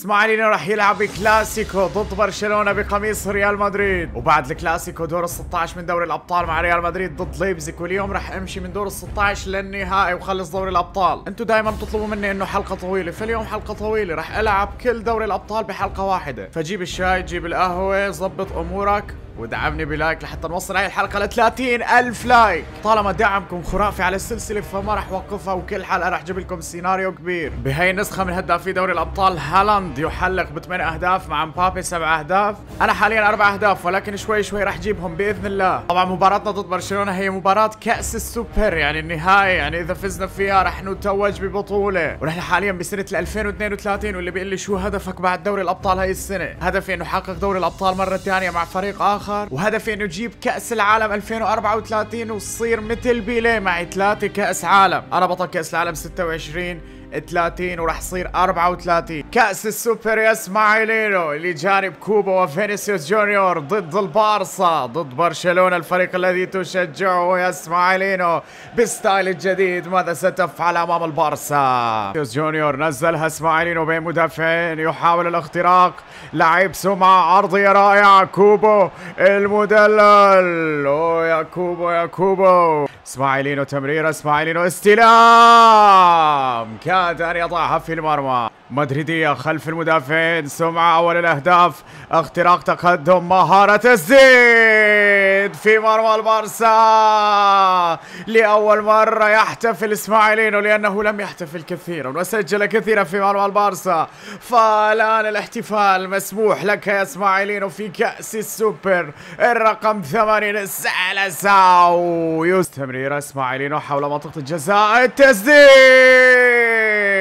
اسماعيلينو راح يلعب كلاسيكو ضد برشلونه بقميص ريال مدريد وبعد الكلاسيكو دور ال 16 من دوري الابطال مع ريال مدريد ضد ليبزيك واليوم راح امشي من دور ال 16 للنهائي وخلص دوري الابطال انتم دائما بتطلبوا مني انه حلقه طويله فاليوم حلقه طويله راح العب كل دوري الابطال بحلقه واحده فجيب الشاي جيب القهوه ظبط امورك ودعمني بلايك لحتى نوصل هاي الحلقه ل 30 الف لايك طالما دعمكم خرافي على السلسله فما راح اوقفها وكل حلقه راح اجيب لكم سيناريو كبير بهي النسخه من هدافي دوري الابطال هالاند يحلق بثمان اهداف مع مبابي سبع اهداف انا حاليا اربع اهداف ولكن شوي شوي راح اجيبهم باذن الله طبعا مباراتنا ضد برشلونه هي مباراه كاس السوبر يعني النهائي يعني اذا فزنا فيها راح نتوج ببطوله ونحن حاليا بسنه 2032 واللي بيقول لي شو هدفك بعد دوري الابطال هاي السنه هدفي انه احقق دوري الابطال مره ثانيه مع فريق اخر اخر وهدفي انه اجيب كاس العالم 2034 وتصير مثل بيليه معي ثلاثه كاس عالم انا بطل كاس العالم 26 30 وراح يصير 34 كأس السوبر يا اسماعيلينو اللي جانب كوبا وفينيسيوس جونيور ضد البارسا ضد برشلونة الفريق الذي تشجعه يا اسماعيلينو بستايل الجديد ماذا ستفعل امام البارسا فينيسيوس جونيور نزلها اسماعيلينو بين مدافعين يحاول الاختراق لعب سمعة عرضية رائعة كوبو المدلل أوه يا كوبو يا كوبو اسماعيلينو تمريره اسماعيلينو استلام كان ثاني طاحت في المرمى مدريدية خلف المدافعين سمعة أول الأهداف اختراق تقدم مهارة الزيد في مرمى البارسا لأول مرة يحتفل إسماعيلينو لأنه لم يحتفل كثيرا وسجل كثيرا في مرمى البارسا فالآن الاحتفال مسموح لك يا إسماعيلينو في كأس السوبر الرقم 80 سالساو يستمر إسماعيلينو حول منطقة الجزاء التسديد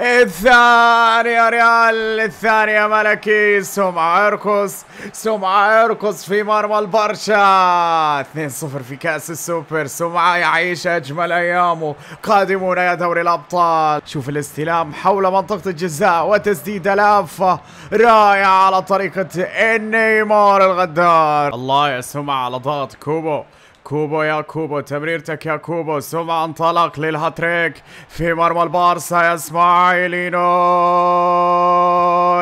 الثانية ريال الثانية ملكي سمع ارقص سمع ارقص في مرمى البرشا 2-0 في كأس السوبر سمع يعيش أجمل أيامه قادمون يا دوري الأبطال شوف الاستلام حول منطقة الجزاء وتسديد لافة رائعة على طريقة نيمار الغدار الله يا سمع على ضغط كوبو كوبو يا كوبو تمريرتك يا كوبو ثم انطلق للهاتريك في مرمى البارسا يا اسماعيلينو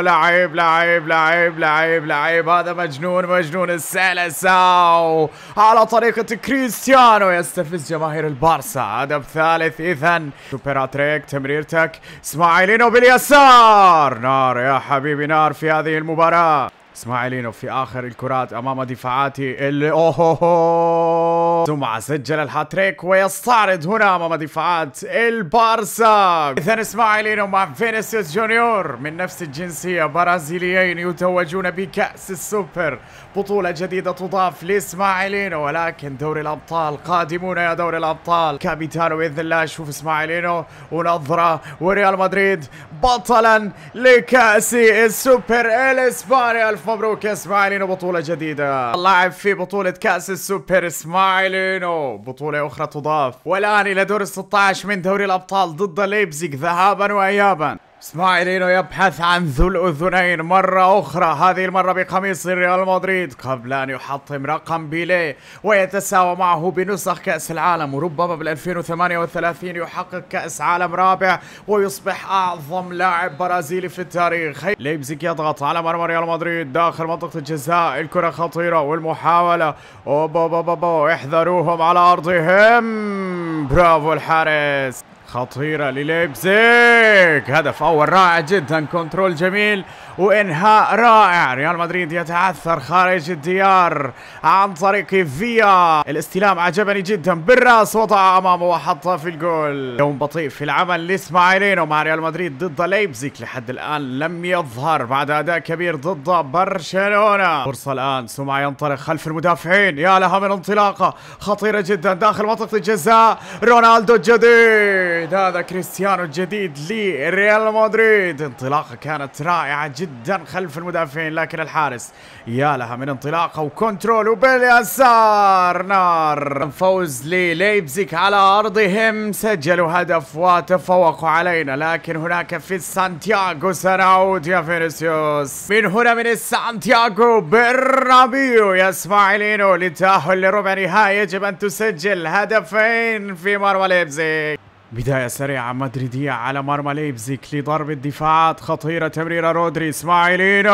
لعيب لعيب لعيب لعيب لعيب هذا مجنون مجنون السيلساو على طريقة كريستيانو يستفز جماهير البارسا هدف ثالث اذا سوبر هاتريك تمريرتك اسماعيلينو باليسار نار يا حبيبي نار في هذه المباراة اسماعيلينو في اخر الكرات امام دفاعاتي اللي اوه سمعة سجل الهاتريك ويستعرض هنا امام دفاعات البارسا اذا اسماعيلينو مع فينيسيوس جونيور من نفس الجنسية برازيليين يتوجون بكأس السوبر بطولة جديدة تضاف لإسماعيلينو ولكن دوري الأبطال قادمون يا دوري الأبطال كابيتانو بإذن الله شوف إسماعيلينو ونظرة وريال مدريد بطلا لكأس السوبر الإسباني ألف مبروك يا إسماعيلينو بطولة جديدة اللاعب في بطولة كأس السوبر إسماعيلينو بطولة أخرى تضاف والآن إلى دور 16 من دوري الأبطال ضد ليبزيغ ذهابا وإيابا اسماعيلينو يبحث عن ذو الأذنين مرة أخرى هذه المرة بقميص ريال مدريد قبل أن يحطم رقم بيليه ويتساوى معه بنسخ كأس العالم وربما بال 2038 يحقق كأس عالم رابع ويصبح أعظم لاعب برازيلي في التاريخ ليبزيك يضغط على مرمى ريال مدريد داخل منطقة الجزاء الكرة خطيرة والمحاولة أوبا بابا احذروهم على أرضهم برافو الحارس خطيرة لليبزيك هدف أول رائع جدا كنترول جميل وإنهاء رائع ريال مدريد يتعثر خارج الديار عن طريق فيا الاستلام عجبني جدا بالراس وضعه أمامه وحطه في الجول يوم بطيء في العمل لإسماعيلينو مع ريال مدريد ضد ليبزيك لحد الآن لم يظهر بعد أداء كبير ضد برشلونة فرصة الآن سمع ينطلق خلف المدافعين يا لها من انطلاقة خطيرة جدا داخل منطقة الجزاء رونالدو الجديد مدريد هذا كريستيانو الجديد لريال مدريد انطلاقه كانت رائعه جدا خلف المدافعين لكن الحارس يا لها من انطلاقه وكنترول وباليسار نار فوز لليبزيك على ارضهم سجلوا هدف وتفوقوا علينا لكن هناك في سانتياغو سنعود يا فينيسيوس من هنا من سانتياغو برنابيو يا اسماعيلينو للتاهل لربع نهائي يجب ان تسجل هدفين في مرمى ليبزيك بداية سريعة مدريدية على مرمى ليبزيك لضرب الدفاعات خطيرة تمريرة رودري اسماعيلينو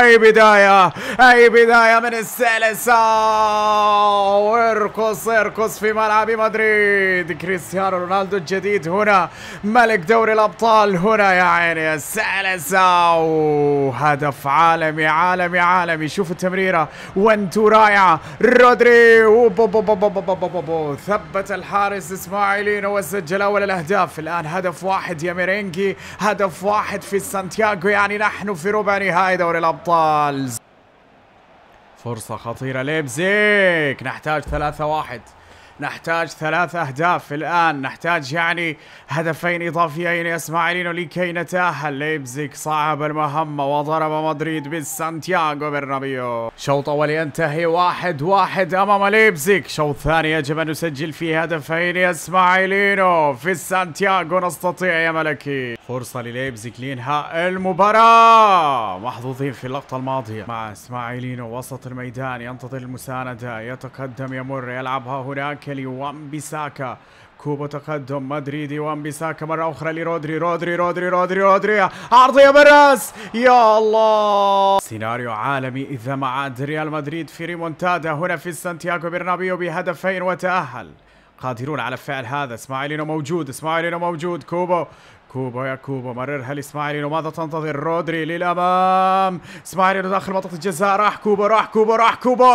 اي بداية اي بداية من السلسة ارقص ارقص في ملعب مدريد كريستيانو رونالدو الجديد هنا ملك دوري الابطال هنا يا عيني السلسة وهدف عالمي عالمي عالمي شوف التمريرة وان تو رائعة رودري ثبت الحارس اسماعيل ميلينو وسجل أول الأهداف الآن هدف واحد يا ميرينجي هدف واحد في سانتياغو يعني نحن في ربع نهائي دوري الأبطال فرصة خطيرة ليبزيك نحتاج ثلاثة واحد نحتاج ثلاث أهداف الآن نحتاج يعني هدفين إضافيين يا إسماعيلينو لكي نتأهل ليبزيك صعب المهمة وضرب مدريد بالسانتياغو برنابيو شوط أول ينتهي واحد واحد أمام ليبزيك شوط ثاني يجب أن نسجل فيه هدفين يا إسماعيلينو في السانتياغو نستطيع يا ملكي فرصة لليبزيك لإنهاء المباراة محظوظين في اللقطة الماضية مع إسماعيلينو وسط الميدان ينتظر المساندة يتقدم يمر يلعبها هناك وان بيساكا كوبو تقدم مدريدي بيساكا مرة أخرى لرودري رودري رودري رودري رودري عرضية بالرأس يا الله سيناريو عالمي إذا ما عاد ريال مدريد في ريمونتادا هنا في سانتياغو برنابيو بهدفين وتأهل قادرون على فعل هذا اسماعيلينو موجود اسماعيلينو موجود كوبو كوبا يا كوبا مررها لاسماعيلين وماذا تنتظر رودري للامام اسماعيلي داخل منطقه الجزاء راح كوبا راح كوبا راح كوبا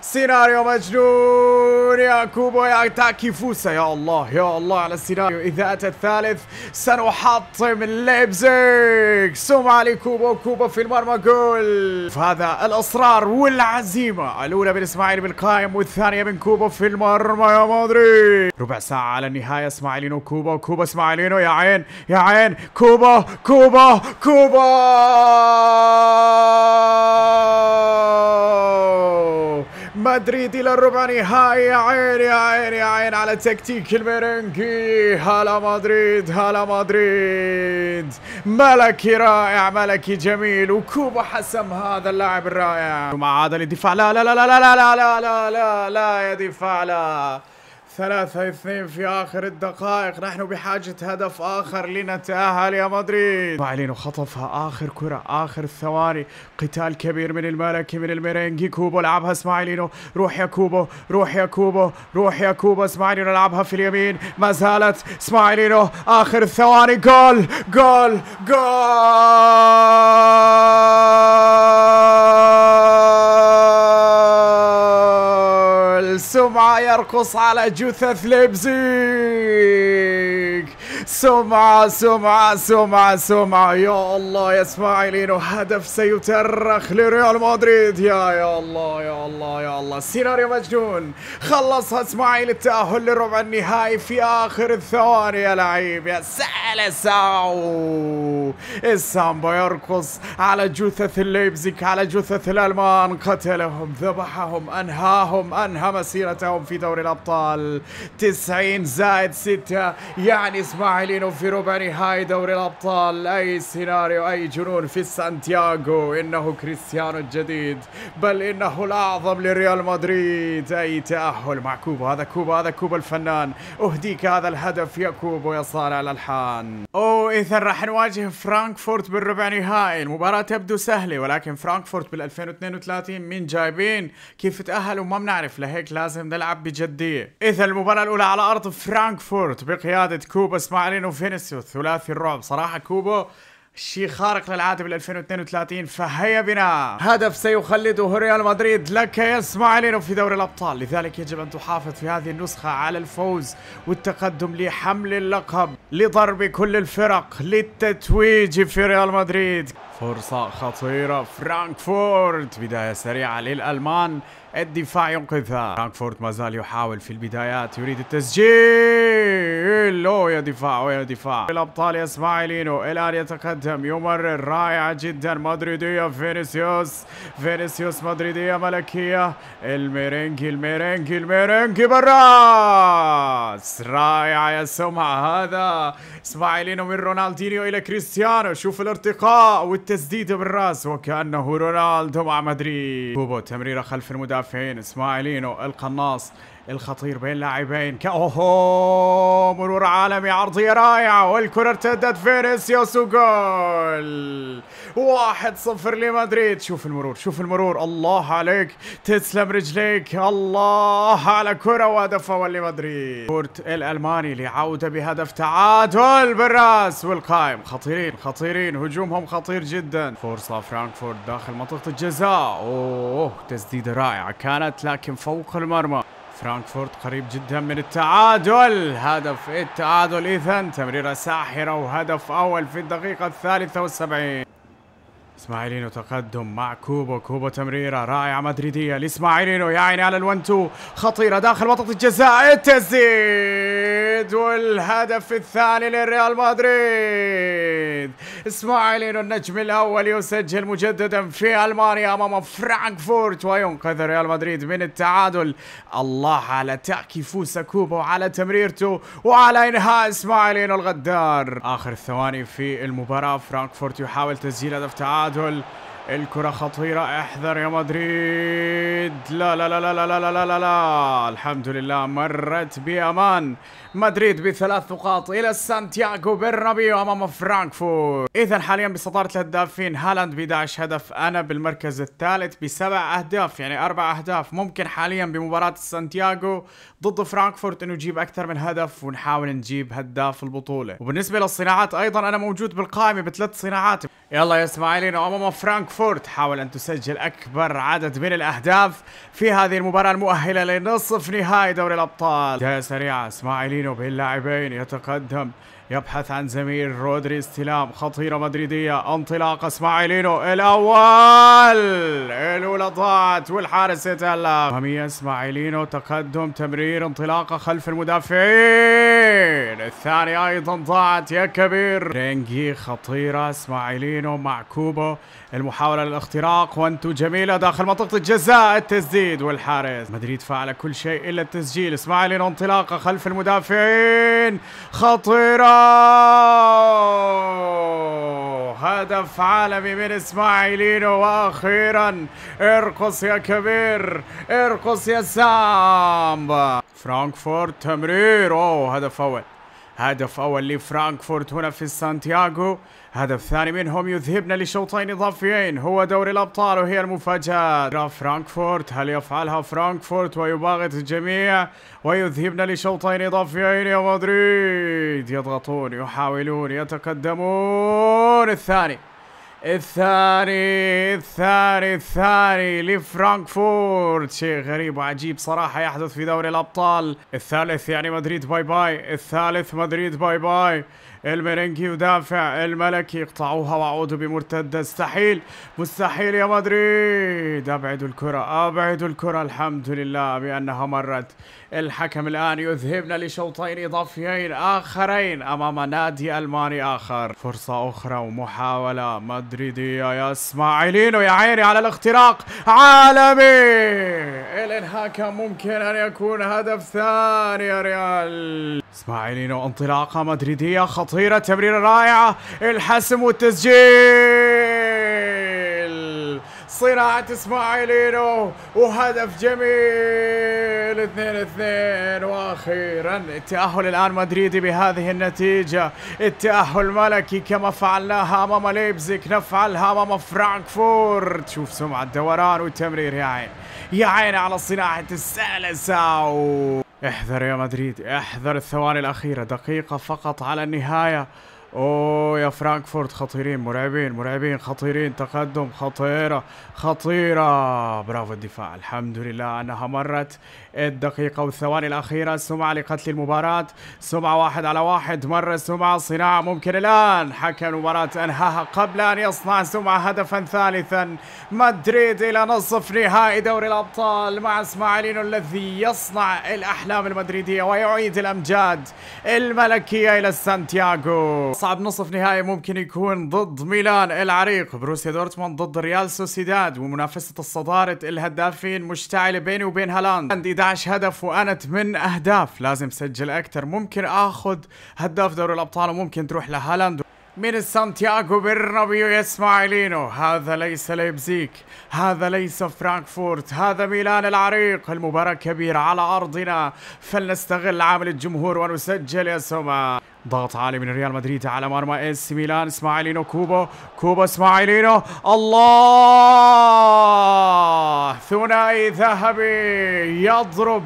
سيناريو مجنون يا كوبا يا تاكي فوسا يا الله يا الله على السيناريو اذا اتى الثالث سنحطم ليبزيك سمعة علي كوبا كوبا في المرمى جول هذا الاصرار والعزيمه الاولى من اسماعيلي بالقائم والثانيه من كوبا في المرمى يا مدري ربع ساعه على النهايه اسماعيلي اسماعيلينو كوبا وكوبا اسماعيلينو يا عين يا عين كوبا كوبا كوبا مدريد الى الربع نهائي يا عين يا عين يا عين على تكتيك الميرينجي هلا مدريد هلا مدريد ملكي رائع ملكي جميل وكوبا حسم هذا اللاعب الرائع ومع هذا الدفاع لا لا لا لا لا لا لا لا لا لا يا دفاع لا ثلاثة اثنين في آخر الدقائق نحن بحاجة هدف آخر لنتأهل يا مدريد معلين وخطفها آخر كرة آخر الثواني قتال كبير من الملكي من الميرينجي كوبو لعبها اسماعيلينو روح يا كوبو روح يا كوبو روح يا كوبو اسماعيلينو لعبها في اليمين ما زالت اسماعيلينو آخر الثواني جول جول جول السمعة يرقص على جثث لبزي سمعة سمعة سمعة سمعة يا الله يا اسماعيلين هدف سيترخ لريال مدريد يا يا الله يا الله يا الله سيناريو مجنون خلصها اسماعيل التأهل لربع النهائي في آخر الثواني يا لعيب يا سهل ساو السامبا يرقص على جثث الليبزيك على جثث الألمان قتلهم ذبحهم أنهاهم أنهى مسيرتهم في دوري الأبطال 90 زائد 6 يعني اسماعيل الفاعلين في ربع نهائي دوري الأبطال أي سيناريو أي جنون في سانتياغو إنه كريستيانو الجديد بل إنه الأعظم لريال مدريد أي تأهل مع كوبا هذا كوبا هذا كوبا الفنان أهديك هذا الهدف يا كوبا يا صانع الألحان أو إذا راح نواجه فرانكفورت بالربع نهائي المباراة تبدو سهلة ولكن فرانكفورت بال 2032 مين جايبين كيف تأهلوا ما بنعرف لهيك لازم نلعب بجدية إذا المباراة الأولى على أرض فرانكفورت بقيادة كوبا اسمع علينا فينيسيوس ثلاثي الرعب صراحه كوبو شيء خارق للعاده بال 2032 فهيا بنا هدف سيخلده ريال مدريد لك يا اسماعيلينو في دوري الابطال لذلك يجب ان تحافظ في هذه النسخه على الفوز والتقدم لحمل اللقب لضرب كل الفرق للتتويج في ريال مدريد فرصة خطيرة فرانكفورت بداية سريعة للألمان الدفاع ينقذها فرانكفورت ما زال يحاول في البدايات يريد التسجيل أوه يا دفاع أوه يا دفاع الأبطال إسماعيلينو الآن يتقدم يمرر رائعة جدا مدريدية فينيسيوس فينيسيوس مدريدية ملكية الميرينجي الميرينجي الميرينجي بالراس رائعة يا سمعة هذا إسماعيلينو من رونالدينيو إلى كريستيانو شوف الارتقاء التسديده بالراس وكأنه رونالدو مع مدريد كوبو تمريرة خلف المدافعين اسماعيلينو القناص الخطير بين لاعبين كاوهو مرور عالمي عرضية رائعة والكرة ارتدت فينيسيوس وجول واحد صفر لمدريد شوف المرور شوف المرور الله عليك تسلم رجليك الله على كرة وهدف أول لمدريد كورت الألماني لعودة بهدف تعادل بالرأس والقائم خطيرين خطيرين هجومهم خطير جدا فرصة فرانكفورت داخل منطقة الجزاء أوه تسديدة رائعة كانت لكن فوق المرمى فرانكفورت قريب جدا من التعادل هدف التعادل إذا تمريرة ساحرة وهدف أول في الدقيقة الثالثة والسبعين اسماعيلينو تقدم مع كوبو كوبو تمريره رائعه مدريديه لاسماعيلينو يا عيني على تو خطيره داخل منطقه الجزاء التسديد والهدف الثاني لريال مدريد اسماعيلينو النجم الاول يسجل مجددا في المانيا امام فرانكفورت وينقذ ريال مدريد من التعادل الله على تعكيفوس كوبو على تمريرته وعلى انهاء اسماعيلينو الغدار اخر ثواني في المباراه فرانكفورت يحاول تسجيل هدف تعادل التعادل الكرة خطيرة احذر يا مدريد لا لا لا لا لا لا لا لا, لا. الحمد لله مرت بأمان مدريد بثلاث نقاط إلى سانتياغو برنابيو أمام فرانكفورت إذا حاليا بصدارة الهدافين هالاند ب 11 هدف أنا بالمركز الثالث بسبع أهداف يعني أربع أهداف ممكن حاليا بمباراة سانتياغو ضد فرانكفورت إنه نجيب أكثر من هدف ونحاول نجيب هداف البطولة وبالنسبة للصناعات أيضا أنا موجود بالقائمة بثلاث صناعات يلا يا اسماعيلينا نعم، امام فرانكفورت حاول ان تسجل اكبر عدد من الاهداف في هذه المباراه المؤهله لنصف نهائي دوري الابطال بدايه سريعه اسماعيلينو باللاعبين يتقدم يبحث عن زميل رودري استلام خطيرة مدريدية انطلاق اسماعيلينو الاول الاولى ضاعت والحارس يتألق هامية اسماعيلينو تقدم تمرير انطلاقة خلف المدافعين الثاني ايضا ضاعت يا كبير رينجي خطيرة اسماعيلينو مع كوبو المحاولة للاختراق وانتو جميلة داخل منطقة الجزاء التسديد والحارس مدريد فعل كل شيء الا التسجيل اسماعيلينو انطلاقة خلف المدافعين خطيرة هدف عالمي من اسماعيلينو واخيرا ارقص يا كبير ارقص يا سامبا فرانكفورت تمرير اوه هدف اول هدف أول لفرانكفورت هنا في سانتياغو هدف ثاني منهم يذهبنا لشوطين إضافيين هو دوري الأبطال وهي المفاجأة فرانكفورت هل يفعلها فرانكفورت ويباغت الجميع ويذهبنا لشوطين إضافيين يا مدريد يضغطون يحاولون يتقدمون الثاني الثاني الثاني الثاني لفرانكفورت شيء غريب وعجيب صراحة يحدث في دوري الأبطال الثالث يعني مدريد باي باي الثالث مدريد باي باي المرنجي يدافع الملكي يقطعوها وعودوا بمرتدة مستحيل مستحيل يا مدريد أبعدوا الكرة أبعدوا الكرة الحمد لله بأنها مرت الحكم الآن يذهبنا لشوطين إضافيين آخرين أمام نادي ألماني آخر فرصة أخرى ومحاولة مدريدية يا إسماعيلينو يا عيني على الاختراق عالمي الانهاء كان ممكن أن يكون هدف ثاني يا ريال إسماعيلينو انطلاقة مدريدية خطيرة خطيرة تمريره رائعه الحسم والتسجيل صناعة اسماعيلينو وهدف جميل 2 2 واخيرا التأهل الان مدريدي بهذه النتيجة التأهل ملكي كما فعلناها امام ليبزيك نفعلها امام فرانكفورت شوف سمعة الدوران والتمرير يا عين يا عيني على صناعة السلسة و... احذر يا مدريد احذر الثواني الأخيرة دقيقة فقط على النهاية اوه يا فرانكفورت خطيرين مرعبين مرعبين خطيرين تقدم خطيرة خطيرة برافو الدفاع الحمد لله انها مرت الدقيقة والثواني الاخيرة سمعة لقتل المباراة سمعة واحد على واحد مرة سمعة صناعة ممكن الان حكم المباراة انهاها قبل ان يصنع سمعة هدفا ثالثا مدريد الى نصف نهائي دوري الابطال مع اسماعيلين الذي يصنع الاحلام المدريدية ويعيد الامجاد الملكية الى سانتياغو أصعب نصف نهائي ممكن يكون ضد ميلان العريق بروسيا دورتموند ضد ريال سوسيداد ومنافسة الصدارة الهدافين مشتعلة بيني وبين هالاند عندي 11 هدف وأنا 8 أهداف لازم سجل أكثر ممكن آخذ هداف دوري الأبطال وممكن تروح لهالاند من سانتياغو برنابيو اسماعيلينو هذا ليس ليبزيك هذا ليس فرانكفورت هذا ميلان العريق المباراة كبيرة على أرضنا فلنستغل عامل الجمهور ونسجل يا سما ضغط عالي من ريال مدريد على مرمى اس ميلان اسماعيلينو كوبو كوبو اسماعيلينو الله ثنائي ذهبي يضرب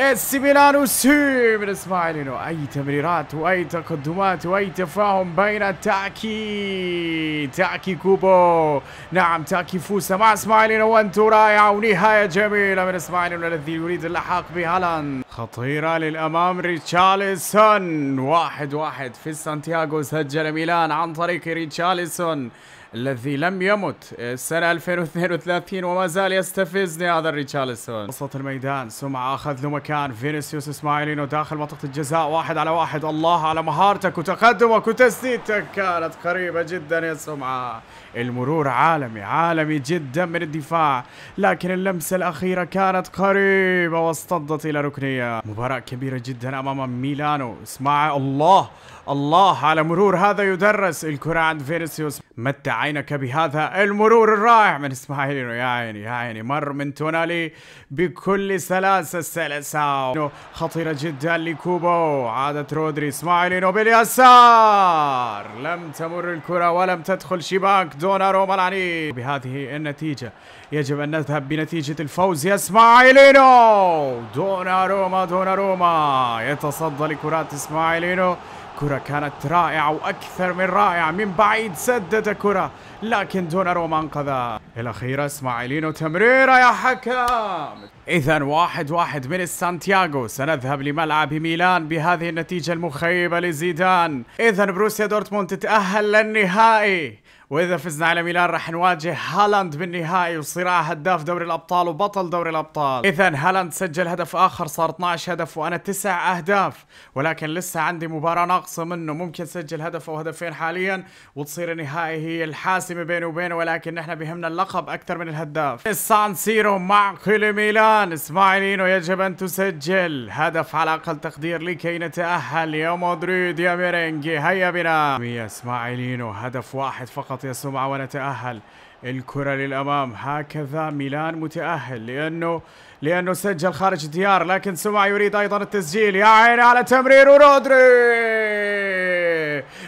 السي ميلانو سي من انه اي تمريرات واي تقدمات واي تفاهم بين تاكي تاكي كوبو نعم تاكي فوسه مع اسماعيلينو وانت رائعه ونهايه جميله من اسماعيلينو الذي يريد اللحاق بهالاند خطيره للامام ريتشارلسون واحد واحد في سانتياغو سجل ميلان عن طريق ريتشارلسون الذي لم يمت آه، السنة 2032 وما زال يستفزني هذا الريتشارلسون وسط الميدان سمعة أخذ له مكان فينيسيوس إسماعيلينو داخل منطقة الجزاء واحد على واحد الله على مهارتك وتقدمك وتسديدتك كانت قريبة جدا يا سمعة المرور عالمي عالمي جدا من الدفاع لكن اللمسة الأخيرة كانت قريبة واصطدت إلى ركنية مباراة كبيرة جدا أمام ميلانو اسمع الله الله على مرور هذا يدرس الكرة عند فينيسيوس متع عينك بهذا المرور الرائع من اسماعيلينو يا عيني يا عيني مر من تونالي بكل سلاسة سلاسة خطيرة جدا لكوبو عادت رودري اسماعيلينو باليسار لم تمر الكرة ولم تدخل شباك روما العنيد بهذه النتيجة يجب أن نذهب بنتيجة الفوز يا إسماعيلينو روما دونا روما يتصدى لكرات إسماعيلينو كرة كانت رائعة وأكثر من رائعة من بعيد سدد كرة لكن روما أنقذها الأخيرة إسماعيلينو تمريرة يا حكام إذا واحد واحد من السانتياغو سنذهب لملعب ميلان بهذه النتيجة المخيبة لزيدان إذا بروسيا دورتموند تتأهل للنهائي واذا فزنا على ميلان راح نواجه هالاند بالنهائي وصراع هداف دوري الابطال وبطل دوري الابطال اذا هالاند سجل هدف اخر صار 12 هدف وانا 9 اهداف ولكن لسه عندي مباراه ناقصه منه ممكن سجل هدف او هدفين حاليا وتصير النهائي هي الحاسمه بيني وبينه ولكن نحن بهمنا اللقب اكثر من الهداف السان سيرو مع كل ميلان اسماعيلينو يجب ان تسجل هدف على اقل تقدير لكي نتاهل يا مدريد يا ميرينجي هيا بنا يا اسماعيلينو هدف واحد فقط تعطي السمعة ونتأهل الكرة للأمام هكذا ميلان متأهل لأنه لأنه سجل خارج الديار لكن سمعة يريد أيضا التسجيل يا عيني على تمرير رودري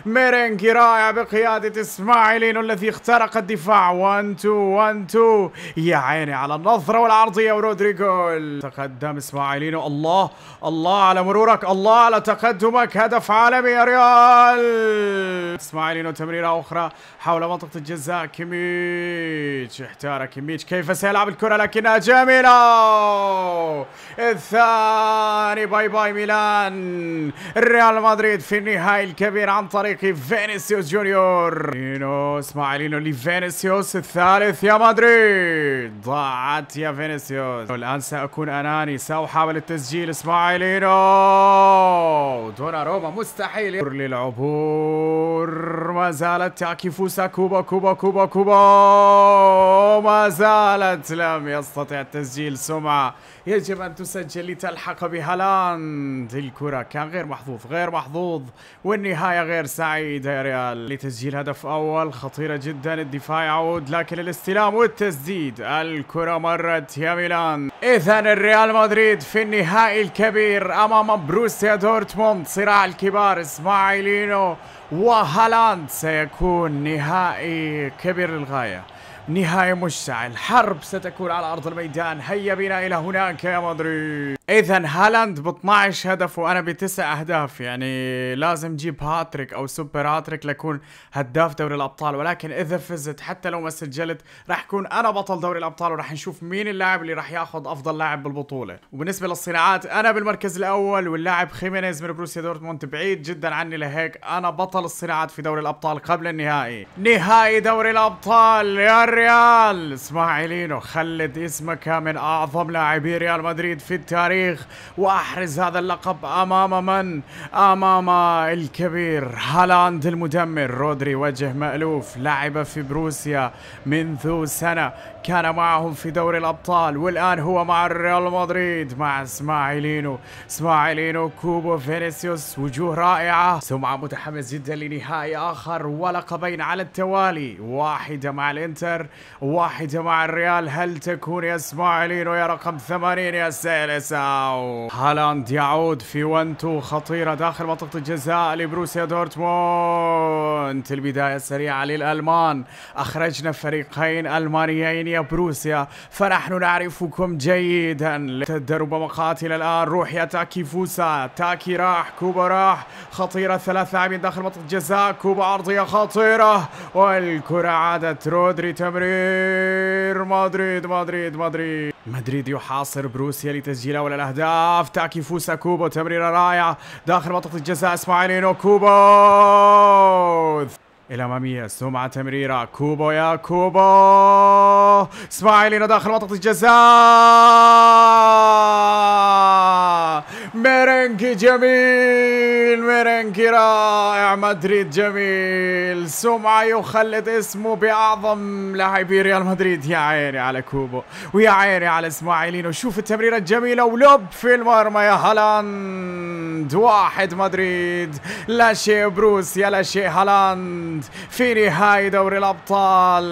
ميرين رائع بقيادة اسماعيلين الذي اخترق الدفاع 1 2 1 2 يا عيني على النظرة والعرضية ورودريجو تقدم اسماعيلين الله الله على مرورك الله على تقدمك هدف عالمي يا ريال اسماعيلين تمريرة أخرى حول منطقة الجزاء كيميتش احتار كيميتش كيف سيلعب الكرة لكنها جميلة الثاني باي باي ميلان ريال مدريد في النهائي الكبير عن طريق فينيسيوس جونيور لينوس مع لينو لفينيسيوس الثالث يا مدريد ضاعت يا فينيسيوس الآن سأكون أناني سأحاول التسجيل اسماعيلينو دونا روما مستحيل للعبور ما زالت تاكيفوسا كوبا كوبا كوبا كوبا ما زالت لم يستطع التسجيل سمعة يجب أن تسجل لتلحق بهالاند الكرة كان غير محظوظ غير محظوظ والنهاية غير سعيدة يا ريال لتسجيل هدف أول خطيرة جدا الدفاع يعود لكن الاستلام والتسديد الكرة مرت يا ميلان إذا الريال مدريد في النهائي الكبير أمام بروسيا دورتموند صراع الكبار إسماعيلينو وهالاند سيكون نهائي كبير للغاية نهاية مشتعل حرب ستكون على أرض الميدان هيا بنا إلى هناك يا مدريد اذا هالاند ب 12 هدف وانا بتسع اهداف يعني لازم جيب هاتريك او سوبر هاتريك لكون هداف دوري الابطال ولكن اذا فزت حتى لو ما سجلت راح اكون انا بطل دوري الابطال وراح نشوف مين اللاعب اللي راح ياخذ افضل لاعب بالبطوله وبالنسبه للصناعات انا بالمركز الاول واللاعب خيمينيز من بروسيا دورتموند بعيد جدا عني لهيك انا بطل الصناعات في دوري الابطال قبل النهائي نهائي دوري الابطال يا ريال اسماعيلينو خلد اسمك من اعظم لاعبي ريال مدريد في التاريخ التاريخ وأحرز هذا اللقب أمام من؟ أمام الكبير هالاند المدمر رودري وجه مألوف لعب في بروسيا منذ سنة كان معهم في دوري الأبطال والآن هو مع ريال مدريد مع اسماعيلينو اسماعيلينو كوبو فينيسيوس وجوه رائعة سمعة متحمس جدا لنهائي آخر ولقبين على التوالي واحدة مع الانتر واحدة مع الريال هل تكون يا اسماعيلينو يا رقم 80 يا سيلسا ناو هالاند يعود في 1 2 خطيرة داخل منطقة الجزاء لبروسيا دورتموند البداية السريعة للألمان أخرجنا فريقين ألمانيين يا بروسيا فنحن نعرفكم جيدا التدرب مقاتل الآن روح يا تاكي فوسا تاكي راح كوبا راح خطيرة ثلاث لاعبين داخل منطقة الجزاء كوبا عرضية خطيرة والكرة عادت رودري تمرير مدريد مدريد مدريد مدريد يحاصر بروسيا لتسجيل أول الأهداف تاكي فوسا كوبو تمريرة رائعة داخل منطقة الجزاء إسماعيل إنو كوبو الاماميه سمعه تمريره كوبو يا كوبو اسماعيل هنا داخل منطقه الجزاء ميرينكي جميل ميرينكي رائع مدريد جميل سمعه يخلد اسمه باعظم لاعبي ريال مدريد يا عيني على كوبو ويا عيني على اسماعيلين وشوف التمريره الجميله ولب في المرمى يا هالاند واحد مدريد لا شيء بروسيا لا شيء هالاند هالاند في نهائي دوري الأبطال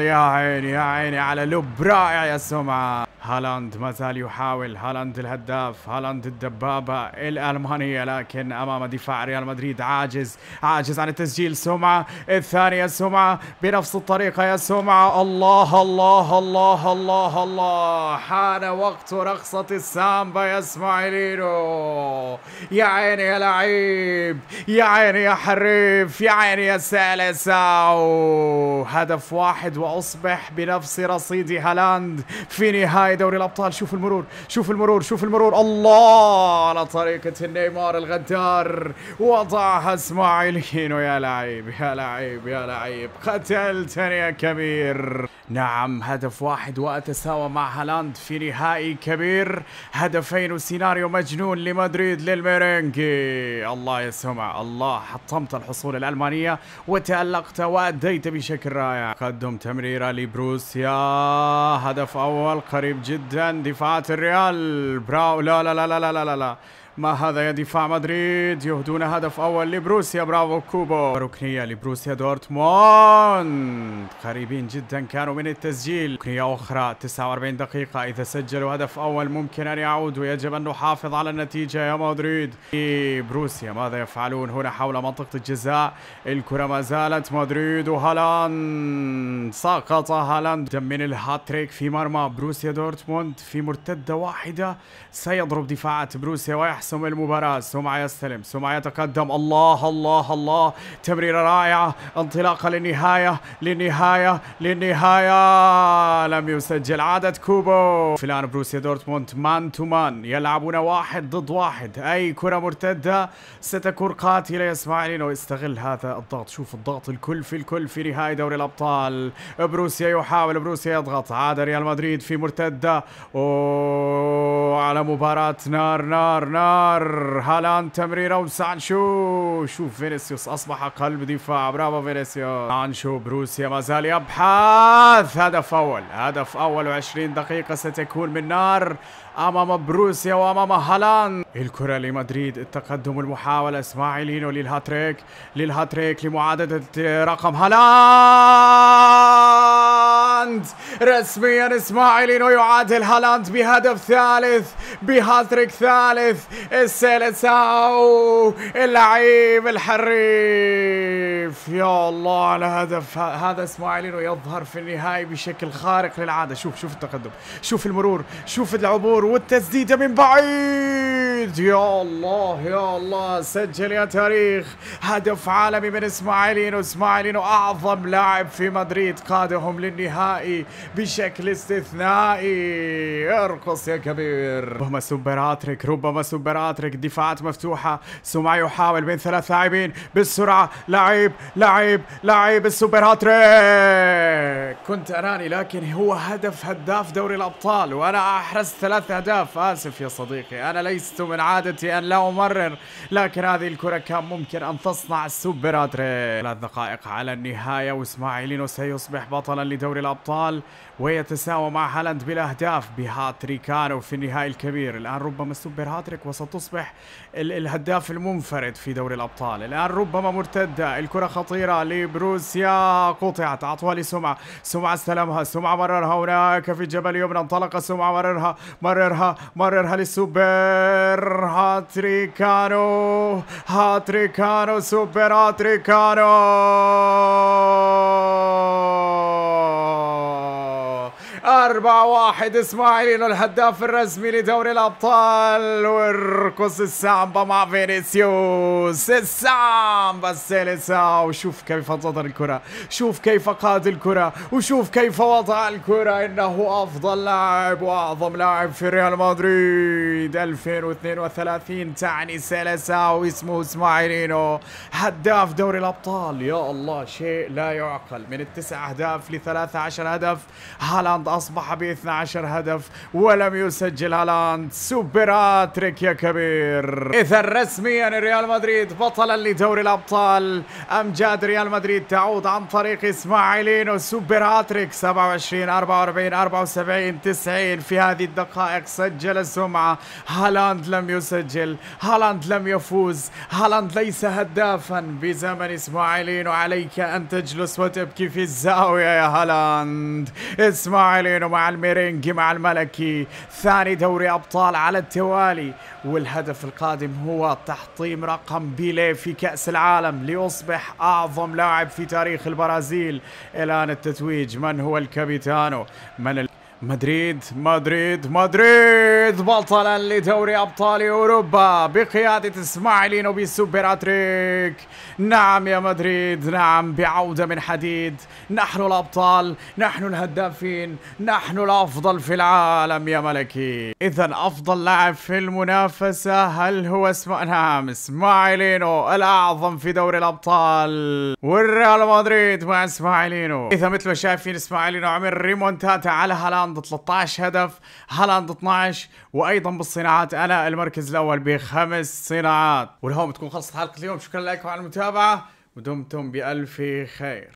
يا عيني يا عيني على لب رائع يا سمعة هالاند ما زال يحاول هالاند الهداف هالاند الدبابة الألمانية لكن أمام دفاع ريال مدريد عاجز عاجز عن التسجيل سمعة الثانية سمعة بنفس الطريقة يا سمعة الله الله الله الله الله حان وقت رقصة السامبا يا اسماعيلينو يا عيني يا لعيب يا عيني يا حريف يا عيني يا ثالثة هدف واحد وأصبح بنفس رصيد هالاند في نهاية نهائي دوري الابطال شوف المرور شوف المرور شوف المرور الله على طريقه نيمار الغدار وضعها اسماعيلينو يا لعيب يا لعيب يا لعيب قتلتني يا كبير نعم هدف واحد واتساوى مع هالاند في نهائي كبير هدفين وسيناريو مجنون لمدريد للميرينجي الله يا سمع الله حطمت الحصول الالمانيه وتالقت واديت بشكل رائع قدم تمريره لبروسيا هدف اول قريب جدا دفاعات الريال براو لا لا لا لا لا لا, ما هذا يا دفاع مدريد يهدون هدف أول لبروسيا برافو كوبو ركنية لبروسيا دورتموند قريبين جدا كانوا من التسجيل ركنية أخرى 49 دقيقة إذا سجلوا هدف أول ممكن أن يعودوا يجب أن نحافظ على النتيجة يا مدريد بروسيا ماذا يفعلون هنا حول منطقة الجزاء الكرة ما زالت مدريد وهالاند سقط هالاند من الهاتريك في مرمى بروسيا دورتموند في مرتدة واحدة سيضرب دفاعات بروسيا ويحصل يحسم المباراة سمعة يستلم سمعة يتقدم الله الله الله تمريرة رائعة انطلاقة للنهاية للنهاية للنهاية لم يسجل عدد كوبو في الآن بروسيا دورتموند مان تو مان يلعبون واحد ضد واحد أي كرة مرتدة ستكون قاتلة إسماعيلينو ويستغل هذا الضغط شوف الضغط الكل في الكل في نهاية دوري الأبطال بروسيا يحاول بروسيا يضغط عاد ريال مدريد في مرتدة على مباراة نار نار نار اليسار هالاند تمريره وسانشو شوف فينيسيوس اصبح قلب دفاع برافو فينيسيوس سانشو بروسيا ما زال يبحث هدف اول هدف اول و20 دقيقه ستكون من نار امام بروسيا وامام هالاند الكره لمدريد التقدم المحاوله اسماعيلينو للهاتريك للهاتريك لمعادله رقم هالاند رسميا اسماعيلينو يعادل هالاند بهدف ثالث بهاتريك ثالث السيلساو اللعيب الحريف عارف يا الله على هدف هذا اسماعيلينو يظهر في النهائي بشكل خارق للعاده شوف شوف التقدم شوف المرور شوف العبور والتسديده من بعيد يا الله يا الله سجل يا تاريخ هدف عالمي من اسماعيلينو اسماعيلينو اعظم لاعب في مدريد قادهم للنهائي بشكل استثنائي ارقص يا كبير ربما سوبر اتريك ربما سوبر اتريك دفاعات مفتوحه سمع يحاول بين ثلاث لاعبين بالسرعه لعيب لعيب لعيب لعيب السوبر هاتريك كنت اناني لكن هو هدف هداف دوري الابطال وانا احرزت ثلاث اهداف اسف يا صديقي انا ليست من عادتي ان لا امرر لكن هذه الكره كان ممكن ان تصنع السوبر هاتريك ثلاث دقائق على النهايه واسماعيلينو سيصبح بطلا لدوري الابطال ويتساوى مع هالاند بالاهداف بهاتريكانو في النهائي الكبير الان ربما السوبر هاتريك وستصبح الهداف المنفرد في دوري الابطال الان ربما مرتده الكره كرة خطيرة لبروسيا قطعت عطوها لسمعة سمعة استلمها سمعة مررها هناك في الجبل اليمنى انطلق سمعة مررها مررها مررها للسوبر هاتريكانو هاتريكانو سوبر هاتريكانو أربعة واحد إسماعيلينو الهداف الرسمي لدوري الأبطال ويرقص السامبا مع فينيسيوس السامبا السلسة وشوف كيف انتظر الكرة شوف كيف قاد الكرة وشوف كيف وضع الكرة إنه أفضل لاعب وأعظم لاعب في ريال مدريد 2032 تعني سلسة واسمه إسماعيلينو هداف دوري الأبطال يا الله شيء لا يعقل من التسع أهداف لثلاثة عشر هدف هالاند أصبح أصبح ب 12 هدف ولم يسجل هالاند سوبر هاتريك يا كبير إذا رسميا يعني ريال مدريد بطلا لدوري الأبطال أمجاد ريال مدريد تعود عن طريق إسماعيلينو سوبر هاتريك 27 44 74 90 في هذه الدقائق سجل السمعة هالاند لم يسجل هالاند لم يفوز هالاند ليس هدافا بزمن إسماعيلينو عليك أن تجلس وتبكي في الزاوية يا هالاند إسماعيلينو مع الميرينجي مع الملكي ثاني دوري أبطال على التوالي والهدف القادم هو تحطيم رقم بيلي في كأس العالم ليصبح أعظم لاعب في تاريخ البرازيل الآن التتويج من هو الكابيتانو من مدريد مدريد مدريد الثالث بطلا لدوري ابطال اوروبا بقياده اسماعيلينو بسوبر اتريك نعم يا مدريد نعم بعوده من حديد نحن الابطال نحن الهدافين نحن الافضل في العالم يا ملكي اذا افضل لاعب في المنافسه هل هو اسم نعم اسماعيلينو الاعظم في دوري الابطال والريال مدريد مع اسماعيلينو اذا مثل ما شايفين اسماعيلينو عمل ريمونتاتا على هالاند 13 هدف هالاند 12 وايضا بالصناعات انا المركز الاول بخمس صناعات ولهون تكون خلصت حلقه اليوم شكرا لكم على المتابعه ودمتم بالف خير